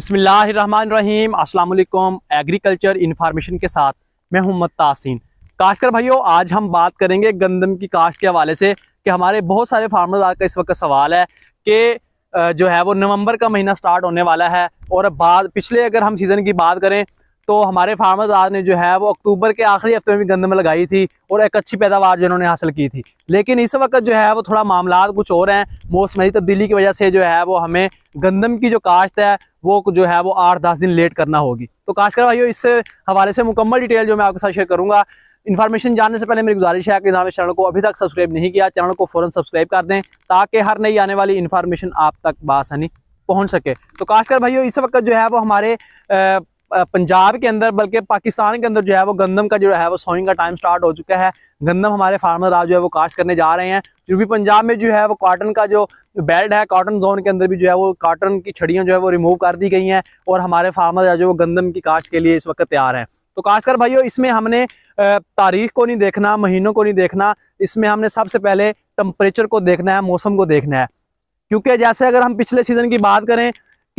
बसमीम अस्सलाम agriculture information के साथ मैं हूं तासिन काश्कर भाइयों आज हम बात करेंगे गंदम की काश्त के हवाले से कि हमारे बहुत सारे फार्मर्स का इस वक्त सवाल है कि जो है वो नवंबर का महीना स्टार्ट होने वाला है और बाद पिछले अगर हम सीज़न की बात करें तो हमारे आज ने जो है वो अक्टूबर के आखिरी हफ्ते में भी गंदम लगाई थी और एक अच्छी पैदावार जो इन्होंने हासिल की थी लेकिन इस वक्त जो है वो थोड़ा मामला कुछ और हैं मौसमी तब्दीली की वजह से जो है वो हमें गंदम की जो काश्त है वो जो है वो आठ दस दिन लेट करना होगी तो खासकर भाई इस हवाले से मुकम्मल डिटेल जो मैं आपके साथ शेयर करूंगा इन्फॉर्मेशन जानने से पहले मेरी गुजारिश है कि हमारे चैनल को अभी तक सब्सक्राइब नहीं किया चैनल को फ़ौरन सब्सक्राइब कर दें ताकि हर नई आने वाली इन्फॉर्मेशन आप तक बासानी पहुंच सके तो खासकर भाइयों इस वक्त जो है वो हमारे आ, पंजाब के अंदर बल्कि पाकिस्तान के अंदर जो है वो गंदम का जो है वो सोइंग का टाइम स्टार्ट हो चुका है गंदम हमारे फार्मर आज जो है वो काश करने जा रहे हैं जो भी पंजाब में जो है वो कॉटन का जो बेल्ट है कॉटन जोन के अंदर भी जो है वो कॉटन की छड़ियाँ जो है वो रिमूव कर दी गई हैं और हमारे फार्मर आज जो वो गंदम की काश के लिए इस वक्त तैयार हैं तो काशकर भाइयों इसमें हमने तारीख को नहीं देखना महीनों को नहीं देखना इसमें हमने सबसे पहले टम्परेचर को देखना है मौसम को देखना है क्योंकि जैसे अगर हम पिछले सीज़न की बात करें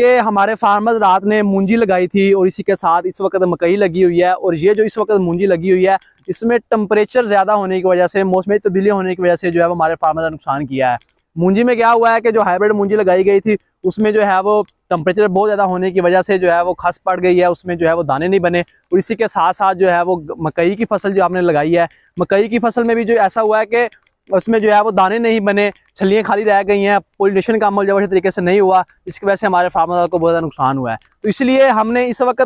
कि हमारे फार्मर रात ने मूंजी लगाई थी और इसी के साथ इस वक्त मकई लगी हुई है और ये जो इस वक्त मूंजी लगी हुई है इसमें टम्परेचर ज़्यादा होने की वजह से मौसमी तब्दीली होने की वजह से जो है वो हमारे फार्मर ने नुकसान किया है मूंजी में क्या हुआ है कि जो हाइब्रिड मूंजी लगाई गई थी उसमें जो है वो टेम्परेचर बहुत ज़्यादा होने की वजह से जो है वो खस पड़ गई है उसमें जो है वो दाने नहीं बने और इसी के साथ साथ जो है वो मकई की फसल जो आपने लगाई है मकई की फसल में भी जो ऐसा हुआ है कि उसमें जो है वो दाने नहीं बने छलियाँ खाली रह गई हैं पोलिनेशन का अमल जब है तरीके से नहीं हुआ इसकी वजह से हमारे फार्मर को बहुत ज़्यादा नुकसान हुआ है तो इसलिए हमने इस वक्त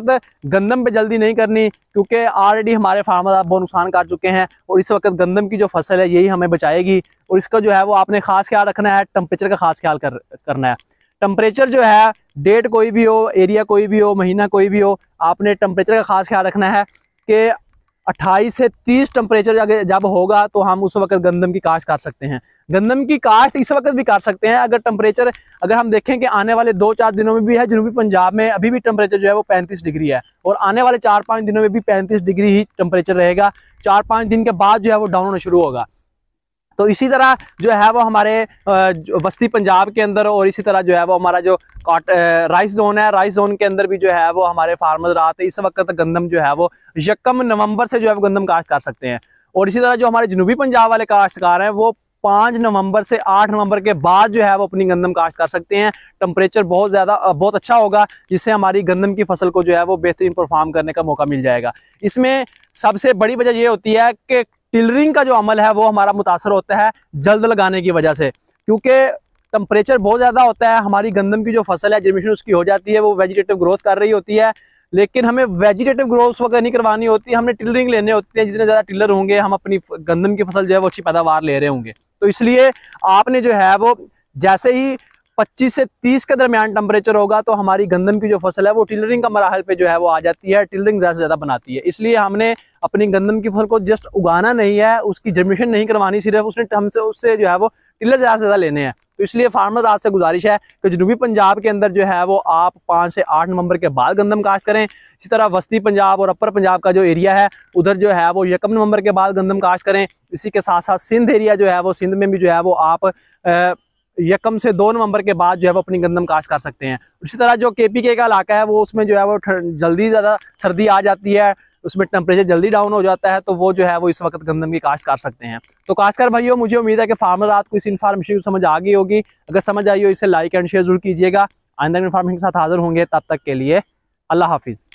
गंदम पे जल्दी नहीं करनी क्योंकि ऑलरेडी हमारे फार्मर बहुत नुकसान कर चुके हैं और इस वक्त गंदम की जो फसल है यही हमें बचाएगी और इसका जो है वो आपने खास ख्याल रखना है टम्परेचर का खास ख्याल कर, करना है टम्परेचर जो है डेट कोई भी हो एरिया कोई भी हो महीना कोई भी हो आपने टम्परेचर का खास ख्याल रखना है कि अट्ठाईस से तीस टेम्परेचर जब होगा तो हम उस वक्त गंदम की काश्त कर सकते हैं गंदम की काश्त इस वक्त भी कर सकते हैं अगर टेम्परेचर अगर हम देखें कि आने वाले दो चार दिनों में भी है जनूबी पंजाब में अभी भी टेम्परेचर जो है वो पैंतीस डिग्री है और आने वाले चार पाँच दिनों में भी पैंतीस डिग्री ही टेम्परेचर रहेगा चार पाँच दिन के बाद जो है वो डाउन होना शुरू होगा तो इसी तरह जो है वो हमारे वस्ती पंजाब के अंदर और इसी तरह जो है वो हमारा जो काट राइस जोन है राइस जोन के अंदर भी जो है वो हमारे फार्मर रात इस वक्त गंदम जो है वो यकम नवंबर से जो है वो गंदम काश्त कर सकते हैं और इसी तरह जो हमारे जनूबी पंजाब वाले काश्तकार हैं वो पाँच नवंबर से आठ नवंबर के बाद जो है वो अपनी गंदम काश्त कर सकते हैं टम्परेचर बहुत ज़्यादा बहुत अच्छा होगा जिससे हमारी गंदम की फसल को जो है वो बेहतरीन परफॉर्म करने का मौका मिल जाएगा इसमें सबसे बड़ी वजह ये होती है कि टिलरिंग का जो अमल है वो हमारा मुतासर होता है जल्द लगाने की वजह से क्योंकि टम्परेचर बहुत ज़्यादा होता है हमारी गंदम की जो फसल है जर्मिशन उसकी हो जाती है वो वेजिटेटिव ग्रोथ कर रही होती है लेकिन हमें वेजिटेटिव ग्रोथ उस नहीं करवानी होती हमने टिलरिंग लेने होती है जितने ज़्यादा टिलर होंगे हम अपनी गंदम की फसल जो है वो अच्छी पैदावार ले रहे होंगे तो इसलिए आपने जो है वो जैसे ही 25 से 30 के दरमियान टेम्परेचर होगा तो हमारी गंदम की जो फसल है वो टिलरिंग का मराहल पे जो है वो आ जाती है टिलरिंग ज़्यादा से ज़्यादा बनाती है इसलिए हमने अपनी गंदम की फसल को जस्ट उगाना नहीं है उसकी जर्मिशन नहीं करवानी सिर्फ उसने हमसे उससे जो है वो टिलर ज़्यादा से ज़्यादा लेने हैं तो इसलिए फार्मर आज से गुजारिश है कि जनूबी पंजाब के अंदर जो है वो आप पाँच से आठ नवंबर के बाद गंदम काश्त करें इसी तरह वस्ती पंजाब और अपर पंजाब का जो एरिया है उधर जो है वो यकम नवंबर के बाद गंदम काश्त करें इसी के साथ साथ सिंध एरिया जो है वो सिंध में भी जो है वो आप आ, यकम से दो नवंबर के बाद जो है वो अपनी गंदम काश कर सकते हैं इसी तरह जो के पी के का इलाका है वो उसमें जो है वो जल्दी ज़्यादा सर्दी आ जाती है उसमें टेम्परेचर जल्दी डाउन हो जाता है तो वो जो है वो इस वक्त गंदम की काश कर सकते हैं तो काशकर भाइयों मुझे उम्मीद है कि फार्मर रात को इस इन्फॉर्मेशन को समझ आ गई होगी अगर समझ आई हो इसे लाइक एंड शेयर जरूर कीजिएगा आइंदा इन्फॉर्मेशन के साथ हाजिर होंगे तब तक के लिए अल्लाह हाफिज़